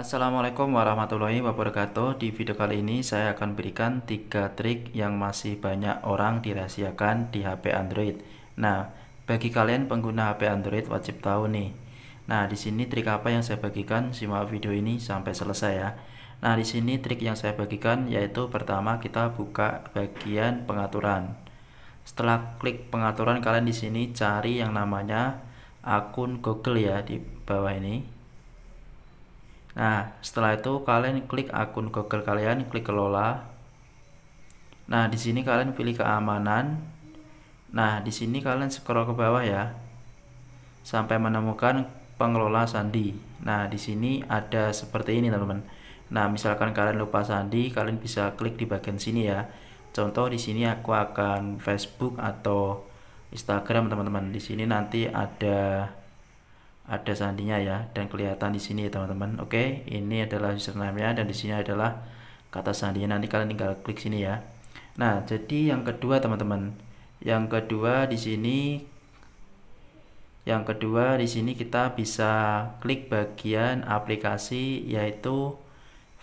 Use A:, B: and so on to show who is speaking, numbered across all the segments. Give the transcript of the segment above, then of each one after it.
A: Assalamualaikum warahmatullahi wabarakatuh Di video kali ini saya akan berikan tiga trik yang masih banyak orang dirahasiakan di HP Android Nah, bagi kalian pengguna HP Android wajib tahu nih Nah, di sini trik apa yang saya bagikan, simak video ini sampai selesai ya Nah, di sini trik yang saya bagikan yaitu pertama kita buka bagian pengaturan Setelah klik pengaturan, kalian di sini cari yang namanya akun Google ya di bawah ini Nah, setelah itu kalian klik akun Google kalian, klik kelola. Nah, di sini kalian pilih keamanan. Nah, di sini kalian scroll ke bawah ya. Sampai menemukan pengelola sandi. Nah, di sini ada seperti ini, teman-teman. Nah, misalkan kalian lupa sandi, kalian bisa klik di bagian sini ya. Contoh di sini aku akan Facebook atau Instagram, teman-teman. Di sini nanti ada ada sandinya ya dan kelihatan di sini ya teman-teman oke ini adalah username-nya dan di sini adalah kata sandinya nanti kalian tinggal klik sini ya nah jadi yang kedua teman-teman yang kedua di sini yang kedua di sini kita bisa klik bagian aplikasi yaitu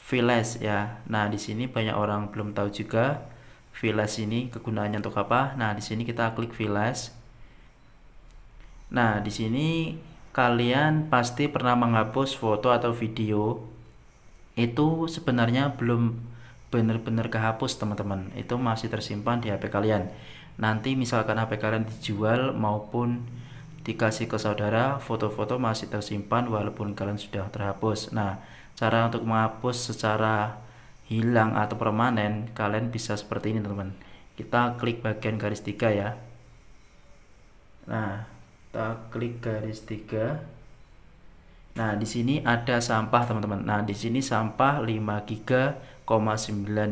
A: VLS ya. Nah, di sini banyak orang belum tahu juga VLS ini kegunaannya untuk apa. Nah, di sini kita klik VLS. Nah, di sini kalian pasti pernah menghapus foto atau video itu sebenarnya belum benar-benar kehapus teman-teman itu masih tersimpan di HP kalian nanti misalkan HP kalian dijual maupun dikasih ke saudara foto-foto masih tersimpan walaupun kalian sudah terhapus nah cara untuk menghapus secara hilang atau permanen kalian bisa seperti ini teman-teman kita klik bagian garis tiga ya nah kita klik garis tiga nah di sini ada sampah teman-teman nah di sini sampah 5 giga 9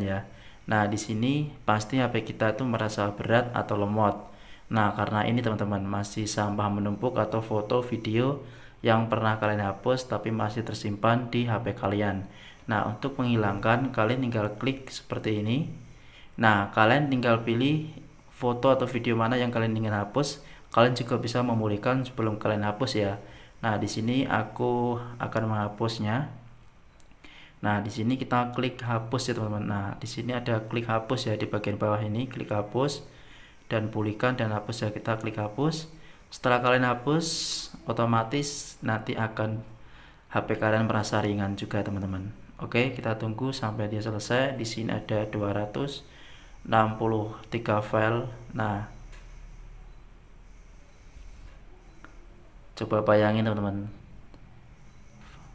A: ya nah di sini pasti HP kita itu merasa berat atau lemot nah karena ini teman-teman masih sampah menumpuk atau foto video yang pernah kalian hapus tapi masih tersimpan di HP kalian nah untuk menghilangkan kalian tinggal klik seperti ini nah kalian tinggal pilih foto atau video mana yang kalian ingin hapus Kalian juga bisa memulihkan sebelum kalian hapus ya. Nah, di sini aku akan menghapusnya. Nah, di sini kita klik hapus ya, teman-teman. Nah, di sini ada klik hapus ya di bagian bawah ini, klik hapus dan pulihkan dan hapus ya kita klik hapus. Setelah kalian hapus, otomatis nanti akan HP kalian merasa ringan juga, teman-teman. Oke, kita tunggu sampai dia selesai. Di sini ada 263 file. Nah, coba bayangin teman-teman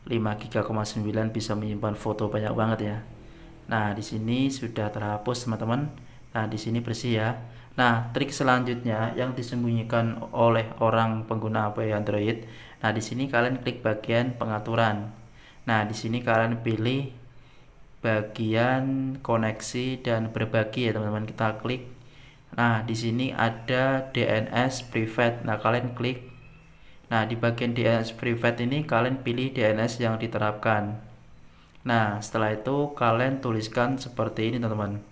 A: 5 9 bisa menyimpan foto banyak banget ya nah di sini sudah terhapus teman-teman nah di sini bersih ya nah trik selanjutnya yang disembunyikan oleh orang pengguna HP Android nah di sini kalian klik bagian pengaturan nah di sini kalian pilih bagian koneksi dan berbagi ya teman-teman kita klik nah di sini ada DNS private nah kalian klik Nah, di bagian DNS private ini kalian pilih DNS yang diterapkan. Nah, setelah itu kalian tuliskan seperti ini, teman-teman.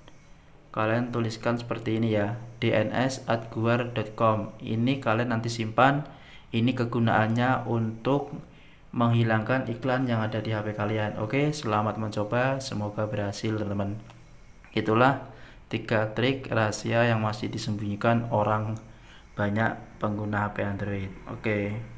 A: Kalian tuliskan seperti ini ya, dns@guard.com. Ini kalian nanti simpan. Ini kegunaannya untuk menghilangkan iklan yang ada di HP kalian. Oke, selamat mencoba, semoga berhasil, teman-teman. Itulah tiga trik rahasia yang masih disembunyikan orang banyak pengguna HP Android. Oke. Okay.